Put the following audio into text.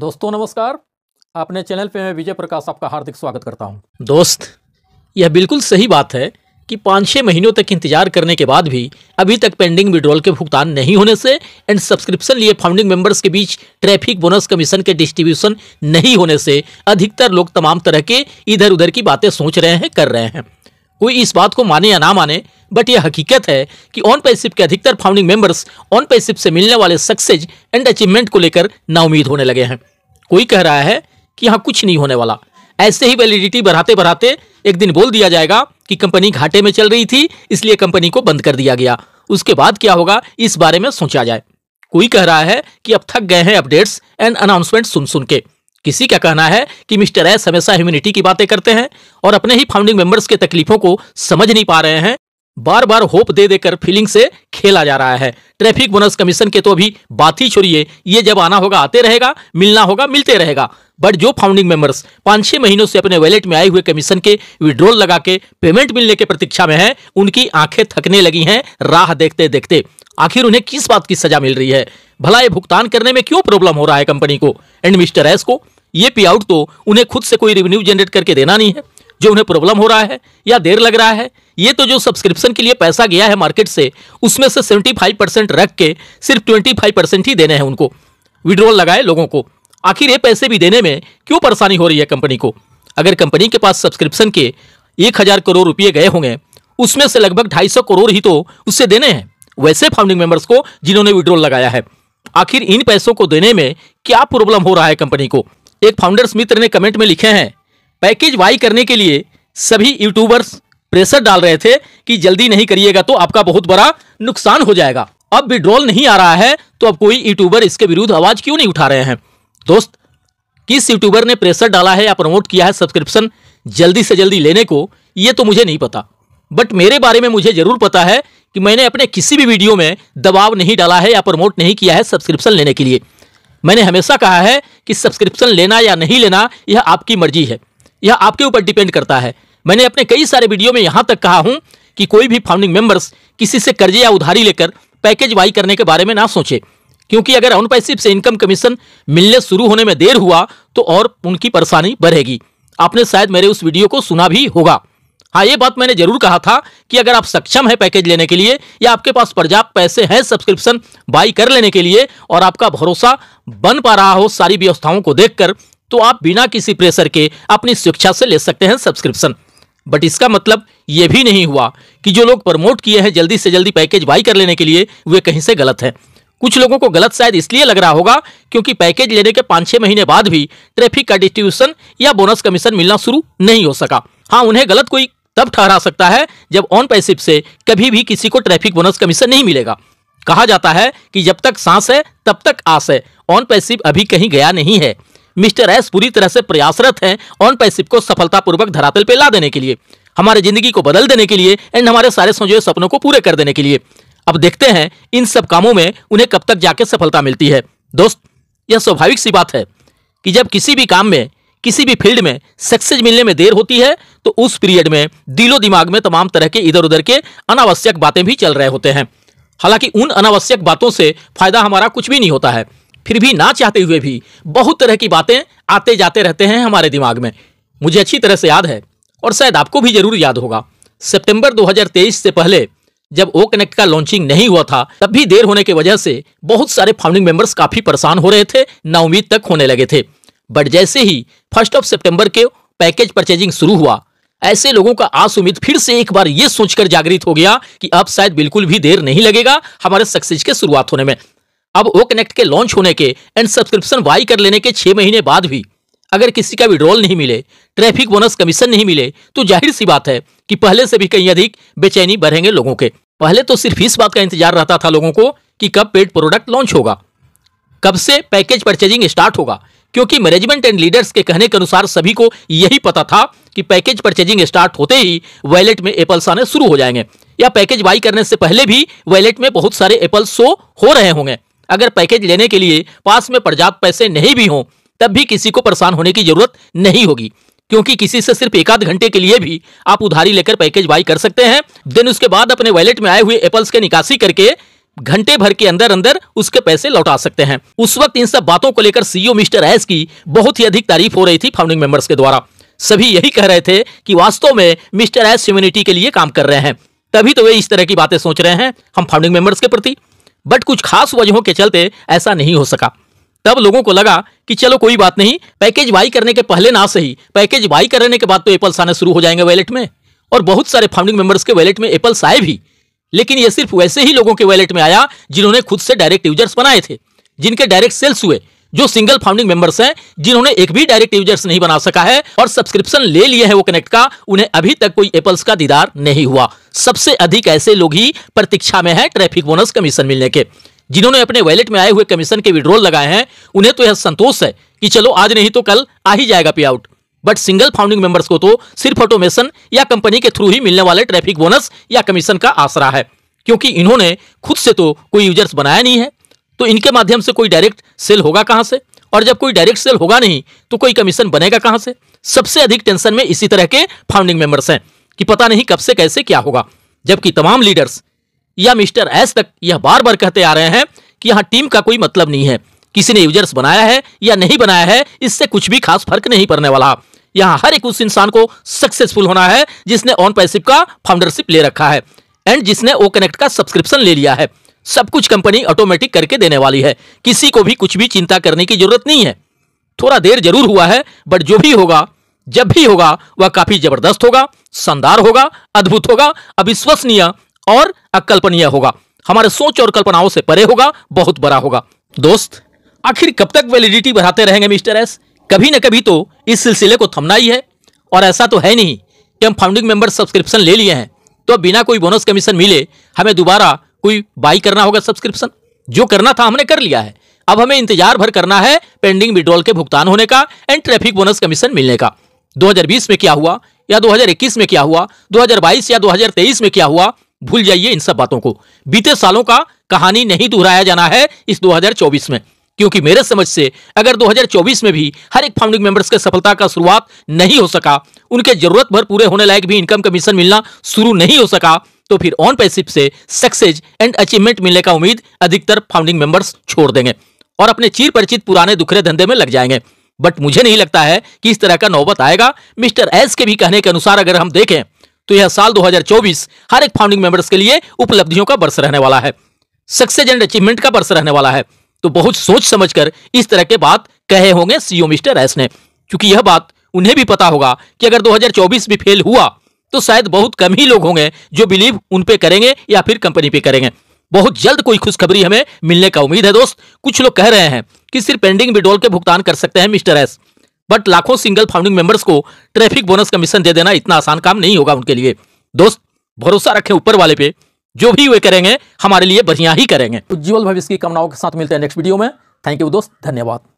दोस्तों नमस्कार अपने चैनल पे मैं विजय प्रकाश आपका हार्दिक स्वागत करता हूं। दोस्त यह बिल्कुल सही बात है कि पाँच छः महीनों तक इंतजार करने के बाद भी अभी तक पेंडिंग विड्रॉल के भुगतान नहीं होने से एंड सब्सक्रिप्शन लिए फाउंडिंग मेंबर्स के बीच ट्रैफिक बोनस कमीशन के डिस्ट्रीब्यूशन नहीं होने से अधिकतर लोग तमाम तरह के इधर उधर की बातें सोच रहे हैं कर रहे हैं कोई इस बात को माने या ना माने बट यह हकीकत है कि ऑन पैसिप के अधिकतर फाउंडिंग मेंबर्स ऑन पैसिप से मिलने वाले सक्सेस एंड अचीवमेंट को लेकर नाउमीद होने लगे हैं कोई कह रहा है कि यहाँ कुछ नहीं होने वाला ऐसे ही वैलिडिटी बढ़ाते बढ़ाते एक दिन बोल दिया जाएगा कि कंपनी घाटे में चल रही थी इसलिए कंपनी को बंद कर दिया गया उसके बाद क्या होगा इस बारे में सोचा जाए कोई कह रहा है कि अब थक गए हैं अपडेट्स एंड अनाउंसमेंट सुन सुन के किसी का कहना है कि मिस्टर एस हमेशा ह्यूमिनिटी की बातें करते हैं और अपने ही फाउंडिंग मेंबर्स के तकलीफों को समझ नहीं पा रहे हैं बार बार होप दे देकर फीलिंग से खेला जा रहा है ट्रैफिक बोनस कमीशन के तो अभी बात ही छोड़िए ये जब आना होगा आते रहेगा मिलना होगा मिलते रहेगा बट जो फाउंडिंग मेंबर्स पांच छह महीनों से अपने वैलेट में आए हुए कमीशन के विड्रोल लगा के पेमेंट मिलने की प्रतीक्षा में है उनकी आंखें थकने लगी हैं राह देखते देखते आखिर उन्हें किस बात की सजा मिल रही है भला ये भुगतान करने में क्यों प्रॉब्लम हो रहा है कंपनी को एंड मिस्टर एस को ये पे आउट तो उन्हें खुद से कोई रेवेन्यू जनरेट करके देना नहीं है जो उन्हें प्रॉब्लम हो रहा है या देर लग रहा है ये तो जो सब्सक्रिप्शन के लिए पैसा गया है मार्केट से उसमें से सेवेंटी फाइव परसेंट रख के सिर्फ ट्वेंटी फाइव परसेंट ही देने हैं उनको विड्रॉल लगाए लोगों को आखिर ये पैसे भी देने में क्यों परेशानी हो रही है कंपनी को अगर कंपनी के पास सब्सक्रिप्शन के एक हज़ार करोड़ रुपये गए होंगे उसमें से लगभग ढाई सौ करोड़ ही तो उससे देने हैं वैसे फाउंडिंग मेंबर्स को जिन्होंने विड्रॉल लगाया है आखिर इन पैसों को देने में क्या प्रॉब्लम हो रहा है कंपनी को एक फाउंडर्स मित्र ने कमेंट में लिखे हैं पैकेज वाई करने के लिए सभी यूट्यूबर्स प्रेशर डाल रहे थे कि जल्दी नहीं करिएगा तो आपका बहुत बड़ा नुकसान हो जाएगा अब विड्रॉल नहीं आ रहा है तो अब कोई यूट्यूबर इसके विरुद्ध आवाज क्यों नहीं उठा रहे हैं दोस्त किस यूट्यूबर ने प्रेशर डाला है या प्रमोट किया है सब्सक्रिप्शन जल्दी से जल्दी लेने को ये तो मुझे नहीं पता बट मेरे बारे में मुझे जरूर पता है कि मैंने अपने किसी भी वीडियो में दबाव नहीं डाला है या प्रमोट नहीं किया है सब्सक्रिप्शन लेने के लिए मैंने हमेशा कहा है कि सब्सक्रिप्शन लेना या नहीं लेना यह आपकी मर्जी है यह आपके ऊपर डिपेंड करता है मैंने अपने कई सारे वीडियो में यहां तक कहा हूँ कि कोई भी फाउंडिंग मेंबर्स किसी से कर्जे या उधारी लेकर पैकेज वाई करने के बारे में ना सोचे क्योंकि अगर ऑन से इनकम कमीशन मिलने शुरू होने में देर हुआ तो और उनकी परेशानी बढ़ेगी आपने शायद मेरे उस वीडियो को सुना भी होगा हाँ ये बात मैंने जरूर कहा था कि अगर आप सक्षम है पैकेज लेने के लिए या आपके पास पर्याप्त पैसे हैं सब्सक्रिप्शन बाई कर लेने के लिए और आपका भरोसा बन पा रहा हो सारी व्यवस्थाओं को देखकर तो आप बिना किसी प्रेशर के अपनी शिक्षा से ले सकते हैं सब्सक्रिप्शन बट इसका मतलब यह भी नहीं हुआ कि जो लोग प्रमोट किए हैं जल्दी से जल्दी पैकेज बाई कर लेने के लिए वे कहीं से गलत हैं कुछ लोगों को गलत शायद इसलिए लग रहा होगा क्योंकि पैकेज लेने के पाँच छः महीने बाद भी ट्रैफिक का डिस्ट्रीब्यूशन या बोनस कमीशन मिलना शुरू नहीं हो सका हाँ उन्हें गलत कोई तब ठहरा सकता है जब ऑन पैसिव से कभी भी किसी को ट्रैफिक बोनस कमीशन नहीं मिलेगा कहा जाता है कि जब तक सांस है तब तक आस है ऑन पैसिव अभी कहीं गया नहीं है मिस्टर एस पूरी तरह से प्रयासरत हैं ऑन पैसिव को सफलतापूर्वक धरातल पर ला देने के लिए हमारे जिंदगी को बदल देने के लिए एंड हमारे सारे संजोए सपनों को पूरे कर देने के लिए अब देखते हैं इन सब कामों में उन्हें कब तक जाके सफलता मिलती है दोस्त यह स्वाभाविक सी बात है कि जब किसी भी काम में किसी भी फील्ड में सक्सेस मिलने में देर होती है तो उस पीरियड में दिलो दिमाग में तमाम तरह के इधर उधर के अनावश्यक बातें भी चल रहे होते हैं हालांकि उन अनावश्यक बातों से फायदा हमारा कुछ भी नहीं होता है फिर भी ना चाहते हुए भी बहुत तरह की बातें आते जाते रहते हैं हमारे दिमाग में मुझे अच्छी तरह से याद है और शायद आपको भी जरूर याद होगा सितंबर 2023 से पहले जब ओ कनेक्ट का लॉन्चिंग नहीं हुआ था तब भी देर होने की वजह से बहुत सारे फाउंडिंग मेंबर्स काफी परेशान हो रहे थे नाउमीद तक होने लगे थे बट जैसे ही फर्स्ट ऑफ सेप्टेम्बर के पैकेज परचेजिंग शुरू हुआ ऐसे लोगों का आज उम्मीद फिर से एक बार यह सोचकर जागृत हो गया कि अब शायद बिल्कुल भी देर नहीं लगेगा हमारे सक्सेस के शुरुआत होने में अब ओ कनेक्ट के लॉन्च होने के एंड सब्सक्रिप्शन वाई कर लेने के छह महीने बाद भी अगर किसी का विड्रॉल नहीं मिले ट्रैफिक बोनस कमीशन नहीं मिले तो जाहिर सी बात है कि पहले से भी कहीं अधिक बेचैनी बढ़ेंगे लोगों के पहले तो सिर्फ इस बात का इंतजार रहता था लोगों को कि कब पेड प्रोडक्ट लॉन्च होगा कब से पैकेज परचेजिंग स्टार्ट होगा क्योंकि मैनेजमेंट एंड लीडर्स के कहने के अनुसार सभी को यही पता था कि पैकेज परचेजिंग स्टार्ट होते ही वैलेट में एपल्स आने शुरू हो जाएंगे या पैकेज बाई करने से पहले भी वैलेट में बहुत सारे एपल्स शो हो रहे होंगे अगर पैकेज लेने के लिए पास में पर्याप्त पैसे नहीं भी हों तब भी किसी को परेशान होने की जरूरत नहीं होगी क्योंकि किसी से सिर्फ एक आध घंटे के लिए भी आप उधारी लेकर पैकेज बाई कर सकते हैं देन उसके बाद अपने वैलेट में आए हुए एपल्स के निकासी करके घंटे भर के अंदर अंदर उसके पैसे लौटा सकते हैं उस वक्त इन सब बातों को लेकर सीईओ e मिस्टर एस की बहुत ही अधिक तारीफ हो रही थी फाउंडिंग मेंबर्स के द्वारा सभी यही कह रहे थे कि वास्तव में मिस्टर एस ह्यूमिनिटी के लिए काम कर रहे हैं तभी तो वे इस तरह की बातें सोच रहे हैं हम फाउंडिंग मेंबर्स के प्रति बट कुछ खास वजहों के चलते ऐसा नहीं हो सका तब लोगों को लगा कि चलो कोई बात नहीं पैकेज बाई करने के पहले ना सही पैकेज बाई करने के बाद तो एप्पल्स आने शुरू हो जाएंगे वैलेट में और बहुत सारे फाउंडिंग मेंबर्स के वैलेट में एप्पल्स आए भी लेकिन यह सिर्फ वैसे ही लोगों के वैलेट में आया जिन्होंने खुद से डायरेक्ट यूजर्स बनाए थे जिनके डायरेक्ट सेल्स हुए जो सिंगल फाउंडिंग मेंबर्स हैं जिन्होंने एक भी डायरेक्ट यूजर्स नहीं बना सका है और सब्सक्रिप्शन ले लिए है वो कनेक्ट का उन्हें अभी तक कोई एपल्स का दीदार नहीं हुआ सबसे अधिक ऐसे लोग ही प्रतीक्षा में है ट्रैफिक बोनस कमीशन मिलने के जिन्होंने अपने वैलेट में आए हुए कमीशन के विड्रोल लगाए हैं उन्हें तो यह संतोष है कि चलो आज नहीं तो कल आ ही जाएगा pay out but single founding members को तो सिर्फ ऑटोमेशन या कंपनी के थ्रू ही मिलने वाले ट्रैफिक बोनस या कमीशन का आसरा है क्योंकि इन्होंने खुद से तो कोई यूजर्स बनाया नहीं है तो इनके माध्यम से कोई डायरेक्ट सेल होगा कहाँ से और जब कोई डायरेक्ट सेल होगा नहीं तो कोई कमीशन बनेगा कहाँ से सबसे अधिक टेंशन में इसी तरह के फाउंडिंग मेंबर्स हैं कि पता नहीं कब से कैसे क्या होगा जबकि तमाम लीडर्स या मिस्टर एस तक यह बार बार कहते आ रहे हैं कि यहाँ टीम का कोई मतलब नहीं है किसी ने यूजर्स बनाया है या नहीं बनाया है इससे कुछ भी खास फर्क नहीं पड़ने वाला यहां हर एक उस इंसान को सक्सेसफुल होना है जिसने ऑन पैसिव का फाउंडरशिप ले रखा है एंड जिसने ओ कनेक्ट का सब्सक्रिप्शन ले लिया है सब कुछ कंपनी ऑटोमेटिक करके देने वाली है किसी को भी कुछ भी चिंता करने की जरूरत नहीं है थोड़ा देर जरूर हुआ है बट जो भी होगा जब भी होगा वह काफी जबरदस्त होगा शानदार होगा अद्भुत होगा अविश्वसनीय और अकल्पनीय होगा हमारे सोच और कल्पनाओं से परे होगा बहुत बड़ा होगा दोस्त आखिर कब तक वैलिडिटी बढ़ाते रहेंगे मिस्टर एस कभी न कभी तो इस सिलसिले को थमना ही है और ऐसा तो है नहीं कि हम फाउंडिंग मेंबर सब्सक्रिप्शन ले लिए हैं तो बिना कोई बोनस कमीशन मिले हमें दोबारा कोई बाई करना होगा सब्सक्रिप्शन जो करना था हमने कर लिया है अब हमें इंतजार भर करना है पेंडिंग विड्रॉल के भुगतान होने का एंड ट्रैफिक बोनस कमीशन मिलने का 2020 में क्या हुआ या 2021 में क्या हुआ 2022 या 2023 में क्या हुआ भूल जाइए इन सब बातों को बीते सालों का कहानी नहीं दोहराया जाना है इस 2024 में क्योंकि मेरे समझ से अगर 2024 में भी हर एक फाउंडिंग मेंबर्स के सफलता का शुरुआत नहीं हो सका उनके जरूरत भर पूरे होने लायक भी इनकम कमीशन मिलना शुरू नहीं हो सका तो फिर ऑन पैसिप से सक्सेस एंड अचीवमेंट मिलने का उम्मीद अधिकतर फाउंडिंग मेंबर्स छोड़ देंगे और अपने चीर परिचित पुराने दुखरे धंधे में लग जाएंगे बट मुझे नहीं लगता है कि इस तरह का नौबत आएगा मिस्टर एस के भी कहने के अनुसार अगर हम देखें तो यह साल 2024 हर एक फाउंडिंग मेंबर्स के लिए उपलब्धियों का वर्ष रहने वाला है सक्सेस एंड अचीवमेंट का वर्ष रहने वाला है तो बहुत सोच समझकर इस तरह के बात कहे होंगे सीओ मिस्टर एस ने क्योंकि यह बात उन्हें भी पता होगा कि अगर 2024 भी फेल हुआ तो शायद बहुत कम ही लोग होंगे जो बिलीव उन पे करेंगे या फिर कंपनी पे करेंगे बहुत जल्द कोई खुशखबरी हमें मिलने का उम्मीद है दोस्त कुछ लोग कह रहे हैं कि सिर्फ पेंडिंग बिडोल के भुगतान कर सकते हैं मिस्टर एस बट लाखों सिंगल फाउंडिंग मेंबर्स को ट्रैफिक बोनस कमीशन दे देना इतना आसान काम नहीं होगा उनके लिए दोस्त भरोसा रखें ऊपर वाले पे जो भी वे करेंगे हमारे लिए बढ़िया ही करेंगे उज्जवल भविष्य की कामनाओं के साथ मिलते हैं नेक्स्ट वीडियो में थैंक यू दोस्त धन्यवाद